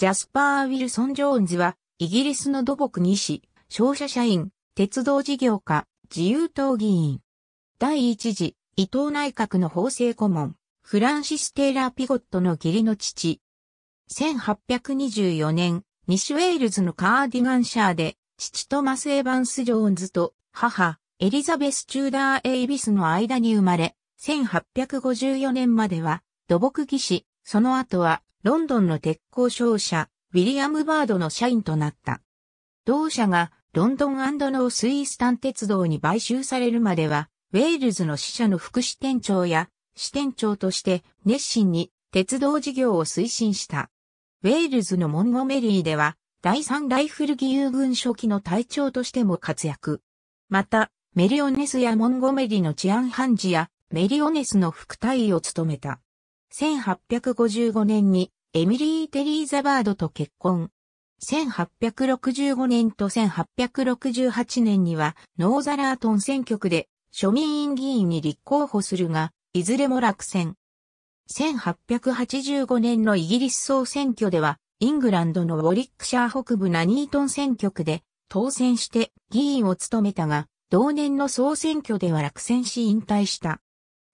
ジャスパー・ウィルソン・ジョーンズは、イギリスの土木技士、商社社員、鉄道事業家、自由党議員。第一次、伊藤内閣の法制顧問、フランシス・テイラー・ピゴットの義理の父。1824年、西ウェールズのカーディガンシャーで、父トマス・エヴァンス・ジョーンズと母、エリザベス・チューダー・エイビスの間に生まれ、1854年までは土木技師、その後はロンドンの鉄鋼商社、ウィリアム・バードの社員となった。同社がロンドンノースイースタン鉄道に買収されるまでは、ウェールズの支社の副支店長や支店長として熱心に鉄道事業を推進した。ウェールズのモンゴメリーでは、第三ライフル義勇軍初期の隊長としても活躍。また、メリオネスやモンゴメリの治安判事やメリオネスの副隊を務めた。1855年にエミリー・テリーザ・バードと結婚。1865年と1868年にはノーザラートン選挙区で庶民院議員に立候補するが、いずれも落選。1885年のイギリス総選挙では、イングランドのウォリックシャー北部ナニートン選挙区で当選して議員を務めたが、同年の総選挙では落選し引退した。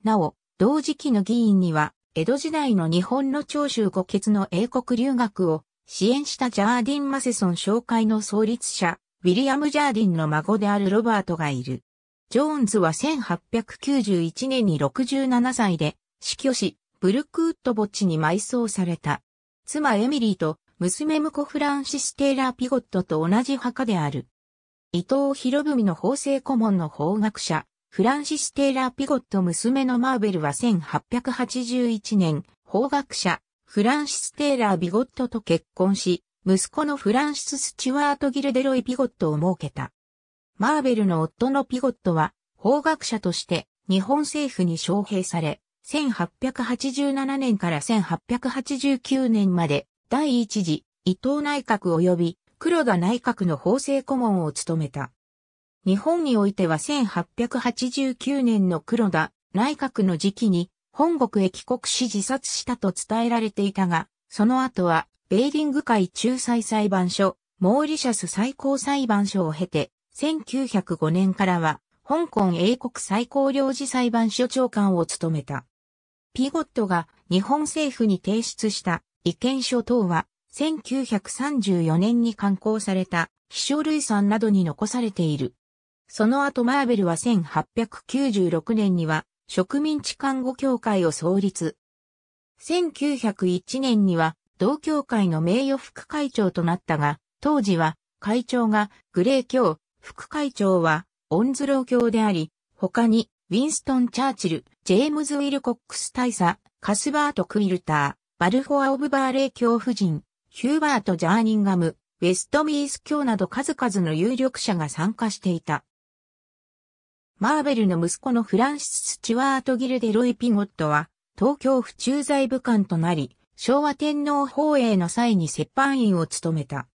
なお、同時期の議員には江戸時代の日本の長州五傑の英国留学を支援したジャーディン・マセソン紹介の創立者、ウィリアム・ジャーディンの孫であるロバートがいる。ジョーンズは1891年に67歳で死去し、ブルックウッド墓地に埋葬された。妻エミリーと娘婿フランシス・テイラー・ピゴットと同じ墓である。伊藤博文の法制顧問の法学者、フランシス・テイラー・ピゴット娘のマーベルは1881年、法学者、フランシス・テイラー・ビゴットと結婚し、息子のフランシス・スチュワート・ギルデロイ・ピゴットを設けた。マーベルの夫のピゴットは、法学者として日本政府に招聘され、1887年から1889年まで第一次伊藤内閣及び黒田内閣の法制顧問を務めた。日本においては1889年の黒田内閣の時期に本国へ帰国し自殺したと伝えられていたが、その後はベーリング海仲裁裁判所、モーリシャス最高裁判所を経て、1905年からは香港英国最高領事裁判所長官を務めた。ピゴットが日本政府に提出した意見書等は、1934年に刊行された、秘書類んなどに残されている。その後マーベルは1896年には植民地看護協会を創立。1901年には同協会の名誉副会長となったが、当時は会長がグレー教、副会長はオンズロー教であり、他にウィンストン・チャーチル、ジェームズ・ウィルコックス大佐、カスバート・クイルター、バルフォア・オブ・バーレー教夫人、ヒューバート・ジャーニンガム、ウェストミース教など数々の有力者が参加していた。マーベルの息子のフランシス・スチュワート・ギルデロイ・ピゴットは、東京府駐在武官となり、昭和天皇放映の際に接班員を務めた。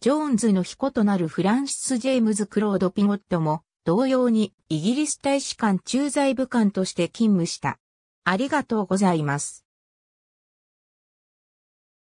ジョーンズの彦となるフランシス・ジェームズ・クロード・ピゴットも、同様にイギリス大使館駐在武官として勤務した。ありがとうございます。